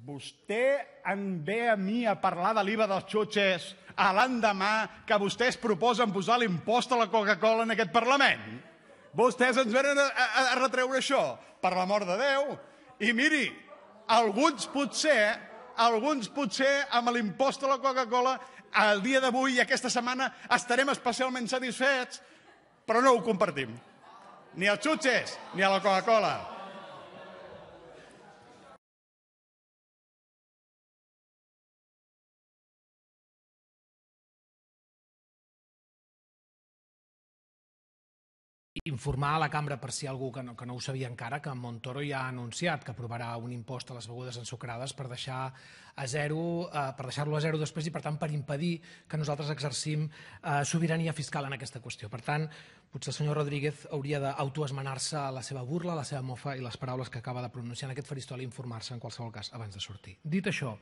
Vostè em ve a mi a parlar de l'IVA dels xotxes a l'endemà que vostès proposen posar l'impost a la Coca-Cola en aquest Parlament? Vostès ens venen a, a, a retreure això, per la mort de Déu. I miri, alguns potser, alguns potser amb l'impost a la Coca-Cola el dia d'avui i aquesta setmana estarem especialment satisfets, però no ho compartim. Ni els xutxes, ni a la Coca-Cola. informar a la cambra, per si algú que no, que no ho sabia encara, que Montoro ja ha anunciat que aprovarà un impost a les begudes ensucrades per deixar a zero, eh, per deixar-lo a zero després i, per tant, per impedir que nosaltres exercim eh, sobirania fiscal en aquesta qüestió. Per tant, potser el senyor Rodríguez hauria d'autoesmenar-se a la seva burla, a la seva mofa i les paraules que acaba de pronunciar en aquest faristol i informar-se en qualsevol cas abans de sortir. Dit això,